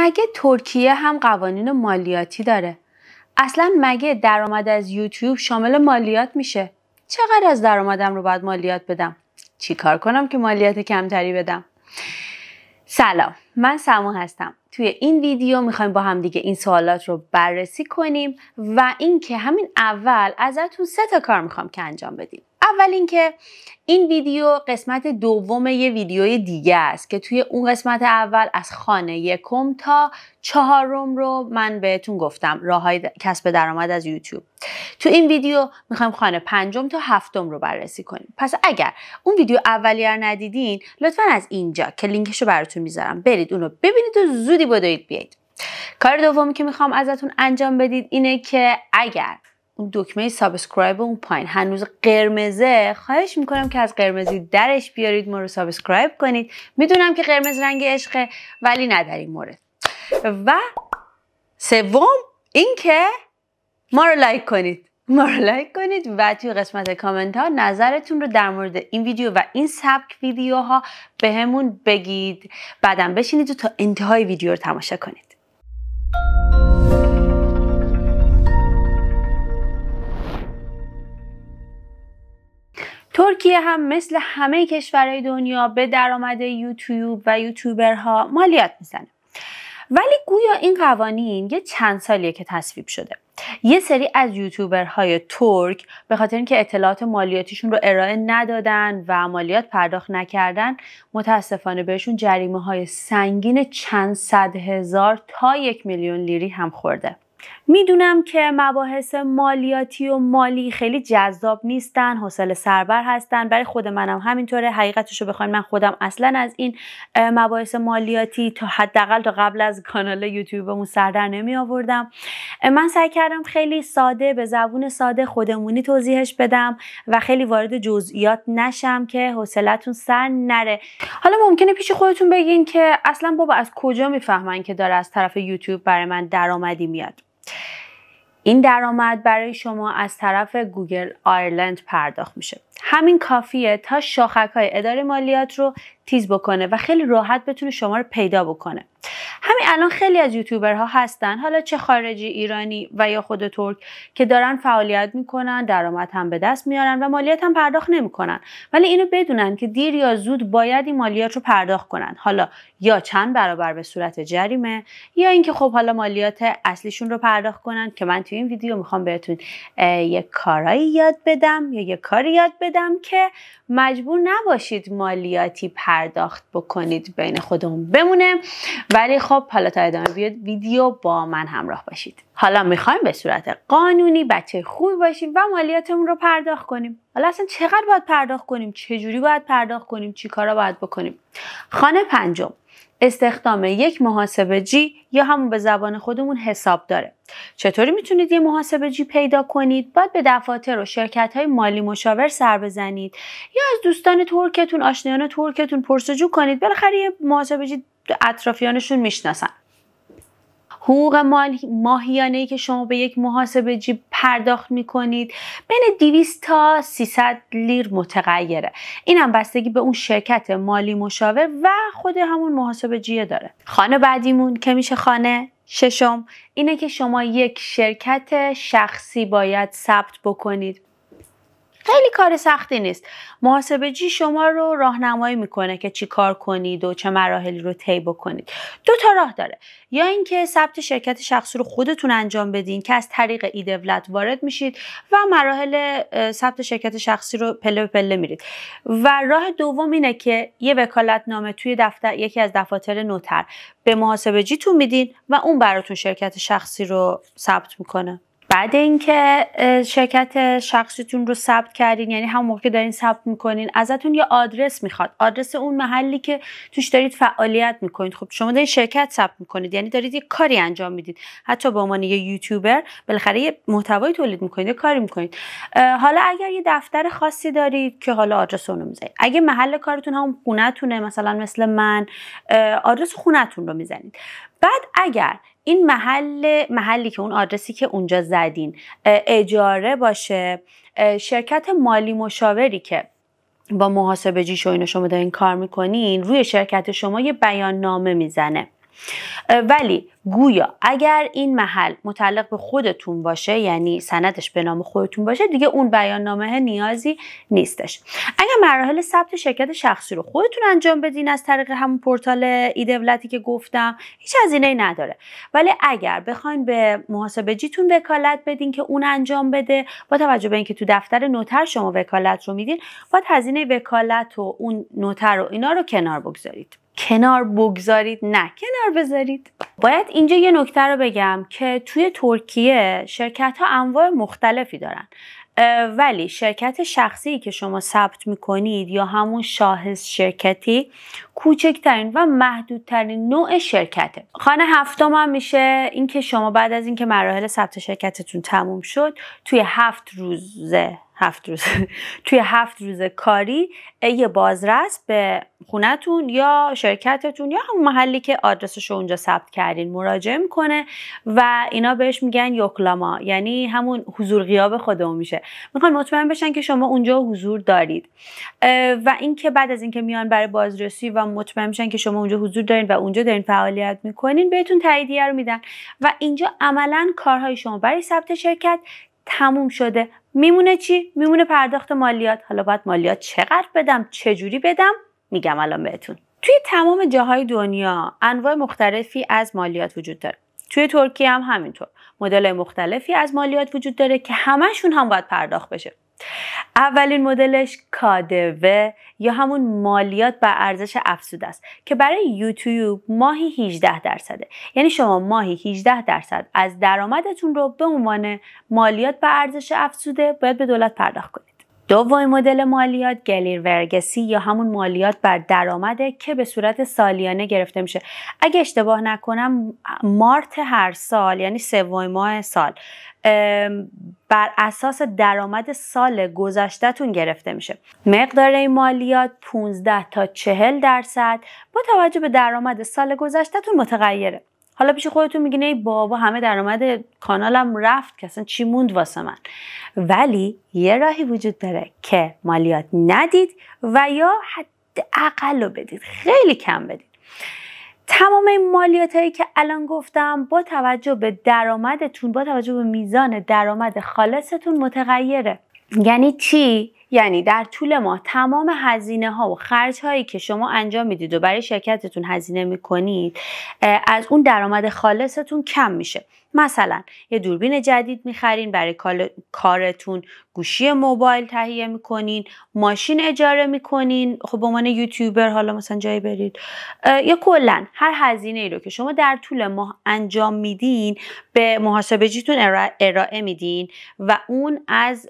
مگه ترکیه هم قوانین مالیاتی داره اصلا مگه درآمد از یوتیوب شامل مالیات میشه چقدر از درآمدم رو باید مالیات بدم چی کار کنم که مالیات کمتری بدم سلام من سمو هستم توی این ویدیو میخوایم با هم دیگه این سوالات رو بررسی کنیم و اینکه همین اول ازتون سه تا کار میخوام که انجام بدیم اول اینکه این ویدیو قسمت دوم یه ویدیوی دیگه است که توی اون قسمت اول از خانه یکم تا چهارم رو من بهتون گفتم راه های کسب درآمد از یوتیوب تو این ویدیو میخوایم خانه پنجم تا هفتم رو بررسی کنیم پس اگر اون ویدیو اولیار ندیدین لطفا از اینجا که لینکش رو براتون میذارم برید اون رو ببینید و زودی بدوید بیاید. کار دومی که میخوام ازتون انجام بدید اینه که اگر اون دکمه سابسکرایب اون پایین هنوز قرمزه خواهش میکنم که از قرمزی درش بیارید ما رو سابسکرایب کنید میدونم که قرمز رنگ عشقه ولی نه در این مورد و سوم اینکه ما رو لایک کنید ما رو لایک کنید و توی قسمت کامنت ها نظرتون رو در مورد این ویدیو و این سبک ویدیوها بهمون بگید بعدم بشینید و تا انتهای ویدیو رو تماشا کنید ترکیه هم مثل همه کشورهای دنیا به درآمد یوتیوب و یوتیوبرها مالیات میزنه ولی گویا این قوانین یه چند سالیه که تصویب شده یه سری از یوتیوبرهای ترک به خاطر اینکه اطلاعات مالیاتیشون رو ارائه ندادن و مالیات پرداخت نکردن متاسفانه بهشون جریمه های سنگین چند صد هزار تا یک میلیون لیری هم خورده میدونم که مباحث مالیاتی و مالی خیلی جذاب نیستن حوصله سربر هستن برای خود منم همینطوره حقیقتش رو بخواین من خودم اصلا از این مباحث مالیاتی تا حداقل تا قبل از کانال یوتیوبمون سردر نمی آوردم من سعی کردم خیلی ساده به زبون ساده خودمونی توضیحش بدم و خیلی وارد جزئیات نشم که حوصلتون سر نره حالا ممکنه پیش خودتون بگین که اصلا بابا از کجا میفهمن که داره از طرف یوتیوب برای من درآمدی میاد این درآمد برای شما از طرف گوگل آیرلند پرداخت میشه همین کافیه تا شاخک های اداره مالیات رو تیز بکنه و خیلی راحت بتونه شما رو پیدا بکنه همین الان خیلی از یوتیوبرها هستن حالا چه خارجی ایرانی و یا خود ترک که دارن فعالیت میکنن درآمد هم به دست میارن و مالیات هم پرداخت نمیکنن ولی اینو بدونن که دیر یا زود باید این مالیات رو پرداخت کنن حالا یا چند برابر به صورت جریمه یا اینکه خب حالا مالیات اصلیشون رو پرداخت کنن که من تو این ویدیو میخوام بهتون یه کارایی یاد بدم یا یه کاری یاد بدم که مجبور نباشید مالیاتی پرداخت بکنید بین خودمون بمونه ولی خب حالا تا ادامه بیاد ویدیو با من همراه باشید حالا میخوایم به صورت قانونی بچه خوبی باشیم و مالیاتمون رو پرداخت کنیم حالا اصلا چقدر باید پرداخت کنیم چه جوری باید پرداخت کنیم چی کارا باید بکنیم خانه پنجم استخدام یک جی یا همون به زبان خودمون حساب داره چطوری میتونید یه جی پیدا کنید باید به دفاتر و شرکت های مالی مشاور سر بزنید یا از دوستان ترکتون آشنایان ترکتون پرسجو کنید بالاخره یه جی اطرافیانشون میشناسن حقوق مال ماهیانه ای که شما به یک جی پرداخت کنید بین 200 تا 300 لیر متغیره این هم بستگی به اون شرکت مالی مشاور و خود همون جیه داره خانه بعدیمون که میشه خانه ششم اینه که شما یک شرکت شخصی باید ثبت بکنید خیلی کار سختی نیست محاسبه جی شما رو راهنمایی میکنه که چی کار کنید و چه مراحلی رو طی بکنید دو تا راه داره یا اینکه ثبت شرکت شخصی رو خودتون انجام بدین که از طریق ایدولت وارد میشید و مراحل ثبت شرکت شخصی رو پله به پله میرید و راه دوم اینه که یه وکالت نامه توی دفتر یکی از دفاتر نوتر به محاسبه جیتون میدین و اون براتون شرکت شخصی رو ثبت میکنه بعد اینکه شرکت شخصیتون رو ثبت کردین یعنی همون موقع که دارین ثبت میکنین ازتون یه آدرس میخواد آدرس اون محلی که توش دارید فعالیت میکنید خب شما دارید شرکت ثبت میکنید یعنی دارید یه کاری انجام میدید حتی به عنوان یه یوتیوبر بالاخره یه محتوایی تولید میکنید یه کاری میکنید حالا اگر یه دفتر خاصی دارید که حالا آدرس اون رو میزنید اگه محل کارتون همون خونهتونه مثلا مثل من آدرس خونهتون رو میزنید بعد اگر این محل محلی که اون آدرسی که اونجا زدین اجاره باشه شرکت مالی مشاوری که با محاسبه جیش و اینو شما دارین کار میکنین روی شرکت شما یه بیان نامه میزنه ولی گویا اگر این محل متعلق به خودتون باشه یعنی سندش به نام خودتون باشه دیگه اون بیان نامه نیازی نیستش اگر مراحل ثبت شرکت شخصی رو خودتون انجام بدین از طریق همون پورتال ای دولتی که گفتم هیچ هزینه ای نداره ولی اگر بخواین به جیتون وکالت بدین که اون انجام بده با توجه به اینکه تو دفتر نوتر شما وکالت رو میدین باید هزینه وکالت و اون نوتر و اینا رو کنار بگذارید کنار بگذارید نه کنار بذارید باید اینجا یه نکته رو بگم که توی ترکیه شرکت ها انواع مختلفی دارن ولی شرکت شخصی که شما ثبت میکنید یا همون شاهز شرکتی کوچکترین و محدودترین نوع شرکته خانه هفتم هم میشه اینکه شما بعد از اینکه مراحل ثبت شرکتتون تموم شد توی هفت روزه هفت روز توی هفت روز کاری یه بازرس به خونتون یا شرکتتون یا همون محلی که آدرسش رو اونجا ثبت کردین مراجعه میکنه و اینا بهش میگن یوکلاما یعنی همون حضور غیاب خودمون میشه میخوان مطمئن بشن که شما اونجا حضور دارید و اینکه بعد از اینکه میان برای بازرسی و مطمئن میشن که شما اونجا حضور دارین و اونجا دارین فعالیت میکنین بهتون تاییدیه رو میدن و اینجا عملا کارهای شما برای ثبت شرکت تموم شده میمونه چی میمونه پرداخت مالیات حالا باید مالیات چقدر بدم چجوری بدم میگم الان بهتون توی تمام جاهای دنیا انواع مختلفی از مالیات وجود داره توی ترکیه هم همینطور مدل مختلفی از مالیات وجود داره که همشون هم باید پرداخت بشه اولین مدلش کادوه یا همون مالیات بر ارزش افزوده است که برای یوتیوب ماهی 18 درصده یعنی شما ماهی 18 درصد از درآمدتون رو به عنوان مالیات بر ارزش افزوده باید به دولت پرداخت کنید دومین مدل مالیات گلیر ورگسی یا همون مالیات بر درآمده که به صورت سالیانه گرفته میشه اگه اشتباه نکنم مارت هر سال یعنی سومی ماه سال بر اساس درآمد سال گذشتهتون گرفته میشه مقدار این مالیات 15 تا 40 درصد با توجه به درآمد سال گذشتهتون متغیره حالا پیش خودتون میگین ای بابا همه درآمد کانالم رفت که اصلا چی موند واسه من ولی یه راهی وجود داره که مالیات ندید و یا حد اقل رو بدید خیلی کم بدید تمام این مالیات هایی که الان گفتم با توجه به درآمدتون با توجه به میزان درآمد خالصتون متغیره یعنی چی یعنی در طول ماه تمام هزینه ها و خرج هایی که شما انجام میدید و برای شرکتتون هزینه میکنید از اون درآمد خالصتون کم میشه مثلا یه دوربین جدید میخرین برای کارتون گوشی موبایل تهیه میکنین ماشین اجاره میکنین خب به عنوان یوتیوبر حالا مثلا جایی برید یا کلا هر هزینه ای رو که شما در طول ماه انجام میدین به محاسبجیتون ارائه میدین و اون از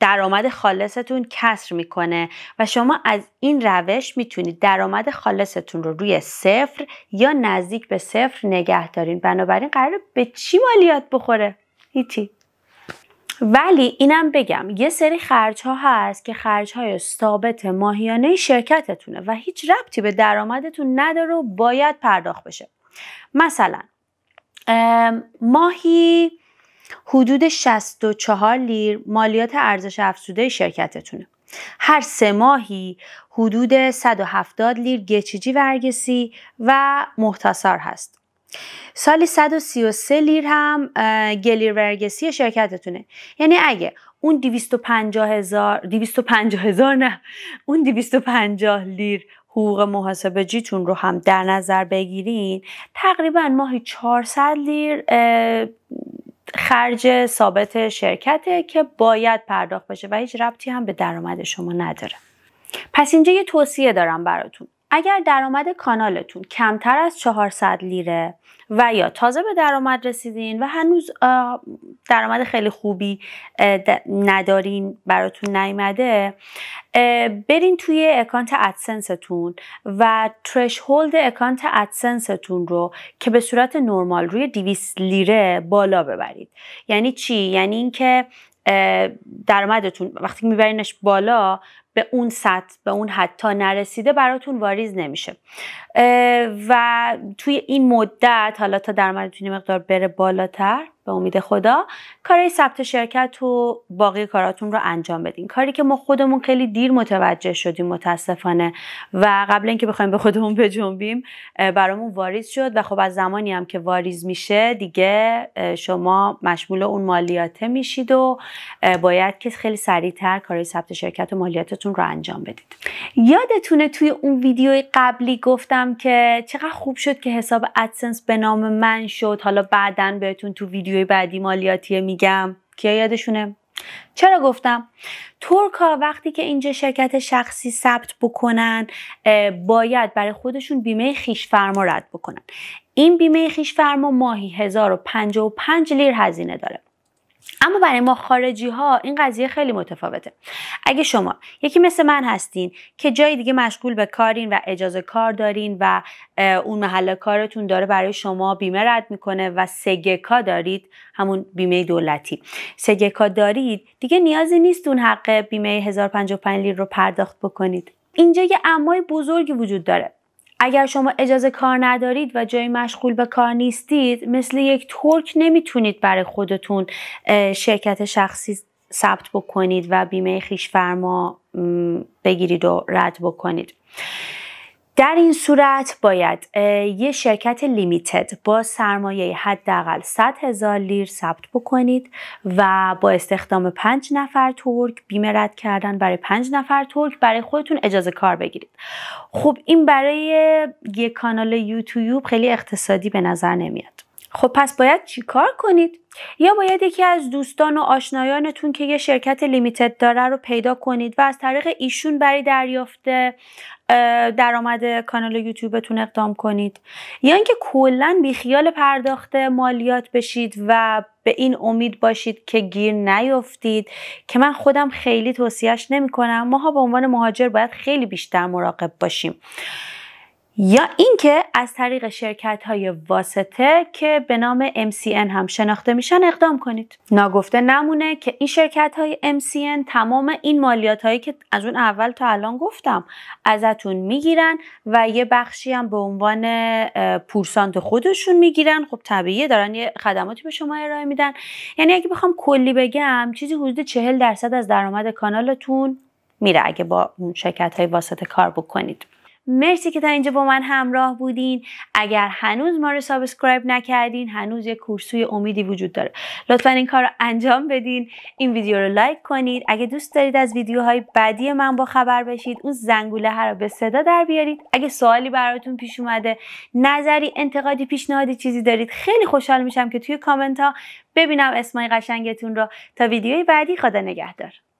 درآمد خالصتون کسر میکنه و شما از این روش میتونید درآمد خالصتون رو روی صفر یا نزدیک به صفر نگه دارین بنابراین قرار به چی مالیات بخوره هیچی ولی اینم بگم یه سری خرج ها هست که خرج های ثابت ماهیانه شرکتتونه و هیچ ربطی به درآمدتون نداره و باید پرداخت بشه مثلا ماهی حدود 64 لیر مالیات ارزش افزوده شرکتتونه هر سه ماهی حدود 170 لیر گچیجی ورگسی و محتصر هست سال 133 لیر هم گلیر ورگسی شرکتتونه یعنی اگه اون 250 هزار نه اون 250 لیر حقوق محاسبه رو هم در نظر بگیرین تقریبا ماهی 400 لیر خرج ثابت شرکته که باید پرداخت بشه و هیچ ربطی هم به درآمد شما نداره پس اینجا یه توصیه دارم براتون اگر درآمد کانالتون کمتر از 400 لیره و یا تازه به درآمد رسیدین و هنوز درآمد خیلی خوبی ندارین براتون نیمده برین توی اکانت ادسنستون و ترش هولد اکانت ادسنستون رو که به صورت نرمال روی 200 لیره بالا ببرید یعنی چی یعنی اینکه درآمدتون وقتی میبرینش بالا به اون سطح به اون حتی نرسیده براتون واریز نمیشه و توی این مدت حالا تا درآمدتون مقدار بره بالاتر به امید خدا کارهای ثبت شرکت و باقی کاراتون رو انجام بدین کاری که ما خودمون خیلی دیر متوجه شدیم متاسفانه و قبل اینکه بخوایم به خودمون بجنبیم برامون واریز شد و خب از زمانی هم که واریز میشه دیگه شما مشمول اون مالیاته میشید و باید که خیلی سریعتر کارهای ثبت شرکت و مالیاتتون رو انجام بدید یادتونه توی اون ویدیوی قبلی گفتم که چقدر خوب شد که حساب ادسنس به نام من شد حالا بعدا بهتون تو ویدیو ویدیوی بعدی مالیاتیه میگم کیا یادشونه چرا گفتم ترک ها وقتی که اینجا شرکت شخصی ثبت بکنن باید برای خودشون بیمه خیش فرما رد بکنن این بیمه خیش فرما ماهی 1055 لیر هزینه داره اما برای ما خارجی ها این قضیه خیلی متفاوته اگه شما یکی مثل من هستین که جای دیگه مشغول به کارین و اجازه کار دارین و اون محل کارتون داره برای شما بیمه رد میکنه و سگکا دارید همون بیمه دولتی سگکا دارید دیگه نیازی نیست اون حق بیمه 1055 لیر رو پرداخت بکنید اینجا یه امای بزرگی وجود داره اگر شما اجازه کار ندارید و جایی مشغول به کار نیستید مثل یک ترک نمیتونید برای خودتون شرکت شخصی ثبت بکنید و بیمه خیش فرما بگیرید و رد بکنید در این صورت باید یه شرکت لیمیتد با سرمایه حداقل 100 هزار لیر ثبت بکنید و با استخدام 5 نفر ترک بیمه رد کردن برای 5 نفر ترک برای خودتون اجازه کار بگیرید خب این برای یه کانال یوتیوب خیلی اقتصادی به نظر نمیاد خب پس باید چی کار کنید یا باید یکی از دوستان و آشنایانتون که یه شرکت لیمیتد داره رو پیدا کنید و از طریق ایشون برای دریافت درآمد کانال یوتیوبتون اقدام کنید یا اینکه کلا بیخیال پرداخت مالیات بشید و به این امید باشید که گیر نیفتید که من خودم خیلی توصیهش نمی کنم ماها به عنوان مهاجر باید خیلی بیشتر مراقب باشیم یا اینکه از طریق شرکت های واسطه که به نام MCN هم شناخته میشن اقدام کنید ناگفته نمونه که این شرکت های MCN تمام این مالیات هایی که از اون اول تا الان گفتم ازتون میگیرن و یه بخشی هم به عنوان پورسانت خودشون میگیرن خب طبیعیه دارن یه خدماتی به شما ارائه میدن یعنی اگه بخوام کلی بگم چیزی حدود 40 درصد از درآمد کانالتون میره اگه با شرکت های واسطه کار بکنید مرسی که تا اینجا با من همراه بودین اگر هنوز ما رو سابسکرایب نکردین هنوز یه کورسوی امیدی وجود داره لطفا این کار رو انجام بدین این ویدیو رو لایک کنید اگه دوست دارید از ویدیوهای بعدی من با خبر بشید اون زنگوله ها رو به صدا در بیارید اگه سوالی براتون پیش اومده نظری انتقادی پیشنهادی چیزی دارید خیلی خوشحال میشم که توی کامنت ها ببینم اسمای قشنگتون رو تا ویدیوی بعدی خدا نگهدار